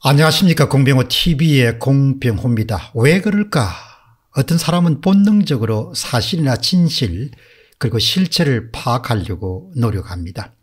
안녕하십니까 공병호TV의 공병호입니다. 왜 그럴까? 어떤 사람은 본능적으로 사실이나 진실 그리고 실체를 파악하려고 노력합니다.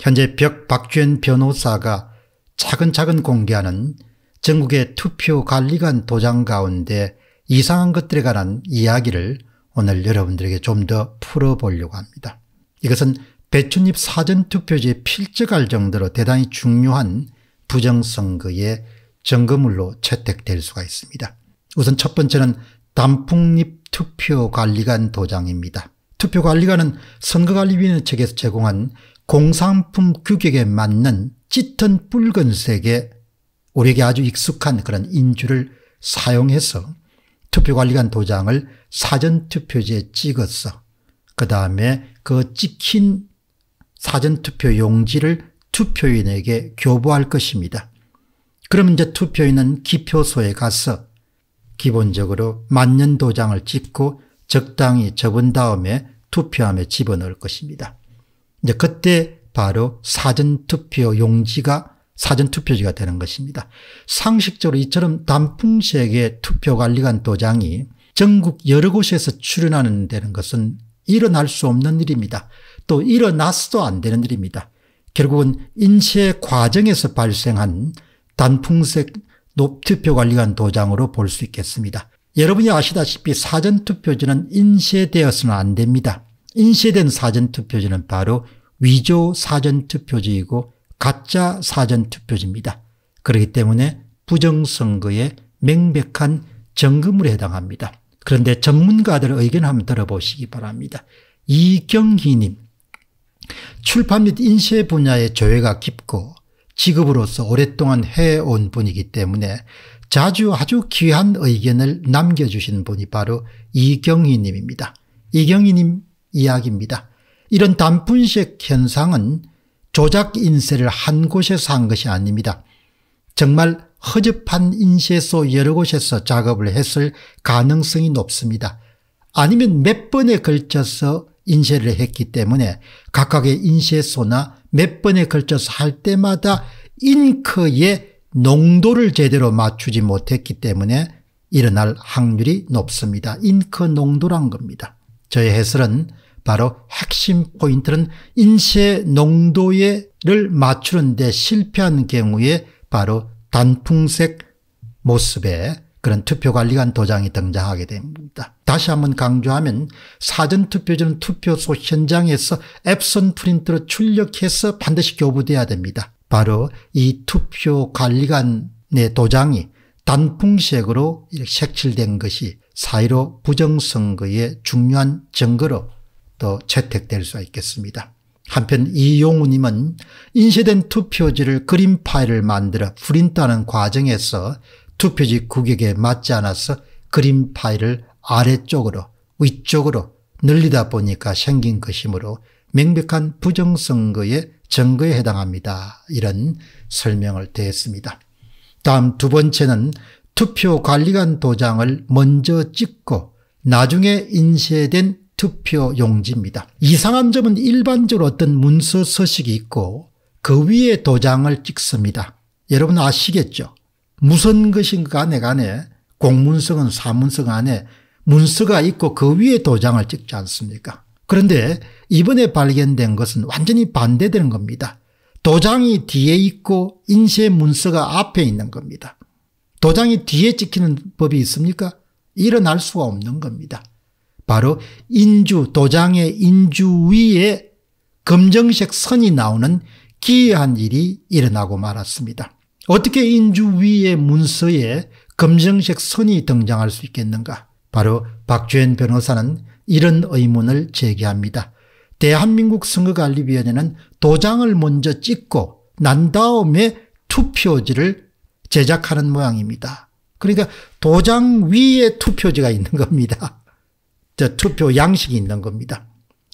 현재 벽 박주현 변호사가 차근차근 공개하는 전국의 투표관리관 도장 가운데 이상한 것들에 관한 이야기를 오늘 여러분들에게 좀 더 풀어보려고 합니다. 이것은 배춧잎 사전투표지에 필적할 정도로 대단히 중요한 부정선거의 점검물로 채택될 수가 있습니다. 우선 첫 번째는 단풍잎 투표관리관 도장입니다. 투표관리관은 선거관리위원회 측에서 제공한 공산품 규격에 맞는 짙은 붉은색의 우리에게 아주 익숙한 그런 인주를 사용해서 투표관리관 도장을 사전투표지에 찍었어. 그 다음에 그 찍힌 사전투표 용지를 투표인에게 교부할 것입니다. 그럼 이제 투표인은 기표소에 가서 기본적으로 만년도장을 찍고 적당히 접은 다음에 투표함에 집어넣을 것입니다. 이제 그때 바로 사전투표 용지가 사전투표지가 되는 것입니다. 상식적으로 이처럼 단풍색의 투표관리관 도장이 전국 여러 곳에서 출연하는 되는 것은 일어날 수 없는 일입니다. 또 일어났어도 안 되는 일입니다. 결국은 인쇄 과정에서 발생한 단풍색 높투표 관리관 도장으로 볼 수 있겠습니다. 여러분이 아시다시피 사전투표지는 인쇄되어서는 안 됩니다. 인쇄된 사전투표지는 바로 위조 사전투표지이고 가짜 사전투표지입니다. 그렇기 때문에 부정선거에 명백한 정금으로 해당합니다. 그런데 전문가들 의견 한번 들어보시기 바랍니다. 이경희님 출판 및 인쇄 분야의 조회가 깊고 직업으로서 오랫동안 해온 분이기 때문에 자주 아주 귀한 의견을 남겨주신 분이 바로 이경희님입니다. 이경희님 이야기입니다. 이런 단분식 현상은 조작 인쇄를 한 곳에서 한 것이 아닙니다. 정말 허접한 인쇄소 여러 곳에서 작업을 했을 가능성이 높습니다. 아니면 몇 번에 걸쳐서 인쇄를 했기 때문에 각각의 인쇄소나 몇 번에 걸쳐서 할 때마다 잉크의 농도를 제대로 맞추지 못했기 때문에 일어날 확률이 높습니다. 잉크 농도란 겁니다. 저의 해설은 바로 핵심 포인트는 인쇄 농도를 맞추는데 실패한 경우에 바로 단풍색 모습에 그런 투표관리관 도장이 등장하게 됩니다. 다시 한번 강조하면 사전투표지는 투표소 현장에서 앱선 프린트로 출력해서 반드시 교부돼야 됩니다. 바로 이 투표관리관의 도장이 단풍색으로 색칠된 것이 사이로 부정선거의 중요한 증거로 또 채택될 수 있겠습니다. 한편 이용우님은 인쇄된 투표지를 그림 파일을 만들어 프린트하는 과정에서 투표지 구격에 맞지 않아서 그림 파일을 아래쪽으로 위쪽으로 늘리다 보니까 생긴 것이므로 명백한 부정선거의 증거에 해당합니다. 이런 설명을 대했습니다. 다음 두 번째는 투표관리관 도장을 먼저 찍고 나중에 인쇄된 투표용지입니다. 이상한 점은 일반적으로 어떤 문서 서식이 있고 그 위에 도장을 찍습니다. 여러분 아시겠죠? 무슨 것인가 간에 공문서는 사문서 안에 문서가 있고 그 위에 도장을 찍지 않습니까 그런데 이번에 발견된 것은 완전히 반대되는 겁니다. 도장이 뒤에 있고 인쇄 문서가 앞에 있는 겁니다. 도장이 뒤에 찍히는 법이 있습니까? 일어날 수가 없는 겁니다. 바로 인주 도장의 인주 위에 검정색 선이 나오는 기이한 일이 일어나고 말았습니다. 어떻게 인주 위의 문서에 검정색 선이 등장할 수 있겠는가? 바로 박주현 변호사는 이런 의문을 제기합니다. 대한민국 선거관리위원회는 도장을 먼저 찍고 난 다음에 투표지를 제작하는 모양입니다. 그러니까 도장 위에 투표지가 있는 겁니다. 투표 양식이 있는 겁니다.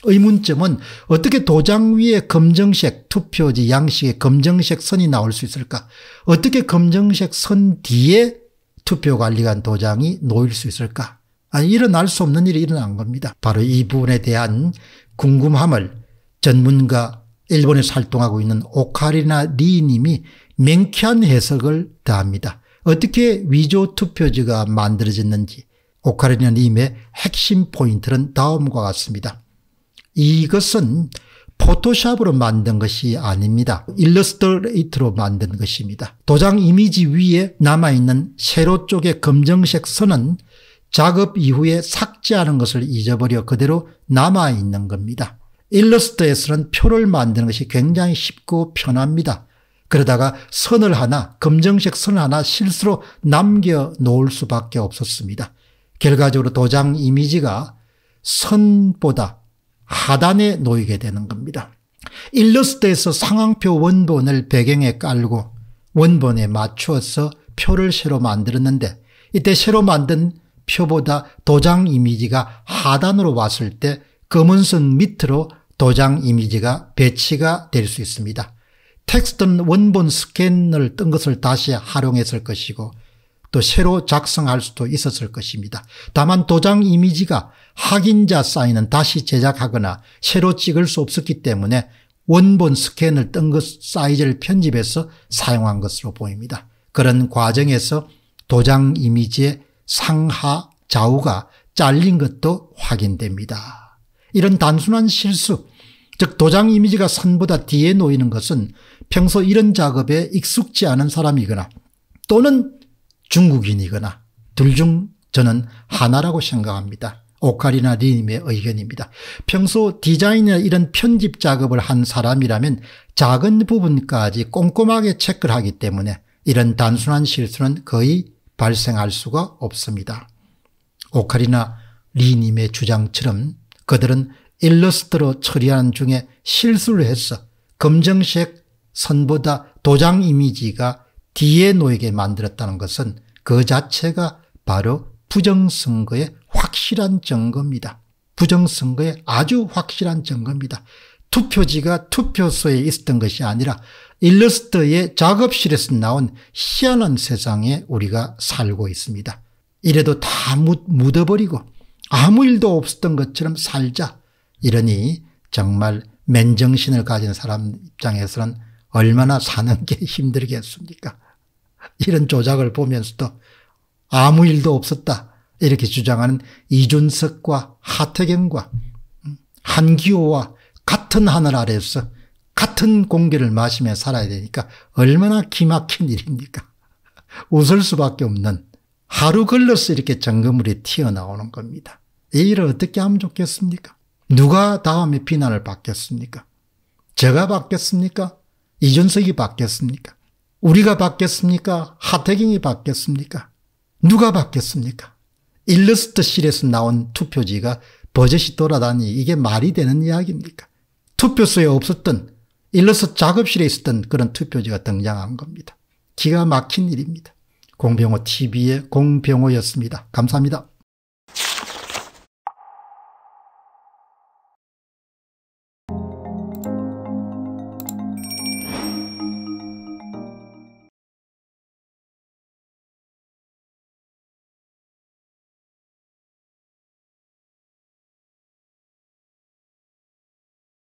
의문점은 어떻게 도장 위에 검정색 투표지 양식의 검정색 선이 나올 수 있을까? 어떻게 검정색 선 뒤에 투표관리관 도장이 놓일 수 있을까? 아니, 일어날 수 없는 일이 일어난 겁니다. 바로 이 부분에 대한 궁금함을 전문가 일본에서 활동하고 있는 오카리나 리님이 명쾌한 해석을 더합니다. 어떻게 위조 투표지가 만들어졌는지 오카리나 님의 핵심 포인트는 다음과 같습니다. 이것은 포토샵으로 만든 것이 아닙니다. 일러스트레이트로 만든 것입니다. 도장 이미지 위에 남아있는 세로 쪽의 검정색 선은 작업 이후에 삭제하는 것을 잊어버려 그대로 남아있는 겁니다. 일러스트에서는 표를 만드는 것이 굉장히 쉽고 편합니다. 그러다가 선을 하나 검정색 선을 하나 실수로 남겨놓을 수밖에 없었습니다. 결과적으로 도장 이미지가 선보다 하단에 놓이게 되는 겁니다. 일러스트에서 상황표 원본을 배경에 깔고 원본에 맞추어서 표를 새로 만들었는데 이때 새로 만든 표보다 도장 이미지가 하단으로 왔을 때 검은선 밑으로 도장 이미지가 배치가 될 수 있습니다. 텍스트는 원본 스캔을 뜬 것을 다시 활용했을 것이고 또 새로 작성할 수도 있었을 것입니다. 다만 도장 이미지가 확인자 사인은 다시 제작하거나 새로 찍을 수 없었기 때문에 원본 스캔을 뜬 것 사이즈를 편집해서 사용한 것으로 보입니다. 그런 과정에서 도장 이미지의 상하 좌우가 잘린 것도 확인됩니다. 이런 단순한 실수, 즉 도장 이미지가 선보다 뒤에 놓이는 것은 평소 이런 작업에 익숙지 않은 사람이거나 또는 중국인이거나 둘 중 저는 하나라고 생각합니다. 오카리나 리님의 의견입니다. 평소 디자인이나 이런 편집 작업을 한 사람이라면 작은 부분까지 꼼꼼하게 체크를 하기 때문에 이런 단순한 실수는 거의 발생할 수가 없습니다. 오카리나 리님의 주장처럼 그들은 일러스트로 처리하는 중에 실수를 해서 검정색 선보다 도장 이미지가 뒤에 놓이게 만들었다는 것은 그 자체가 바로 부정선거의 확실한 증거입니다. 부정선거의 아주 확실한 증거입니다. 투표지가 투표소에 있었던 것이 아니라 일러스트의 작업실에서 나온 희한한 세상에 우리가 살고 있습니다. 이래도 다 묻어버리고 아무 일도 없었던 것처럼 살자. 이러니 정말 맨정신을 가진 사람 입장에서는 얼마나 사는 게 힘들겠습니까? 이런 조작을 보면서도 아무 일도 없었다. 이렇게 주장하는 이준석과 하태경과 음, 한기호와 같은 하늘 아래에서 같은 공기를 마시며 살아야 되니까 얼마나 기막힌 일입니까. 웃을 수밖에 없는 하루 걸러서 이렇게 정금물이 튀어나오는 겁니다. 이 일을 어떻게 하면 좋겠습니까? 누가 다음에 비난을 받겠습니까? 제가 받겠습니까? 이준석이 받겠습니까? 우리가 받겠습니까? 하태경이 받겠습니까? 누가 받겠습니까? 일러스트실에서 나온 투표지가 버젓이 돌아다니 이게 말이 되는 이야기입니까? 투표소에 없었던 일러스트 작업실에 있었던 그런 투표지가 등장한 겁니다. 기가 막힌 일입니다. 공병호 TV의 공병호였습니다. 감사합니다.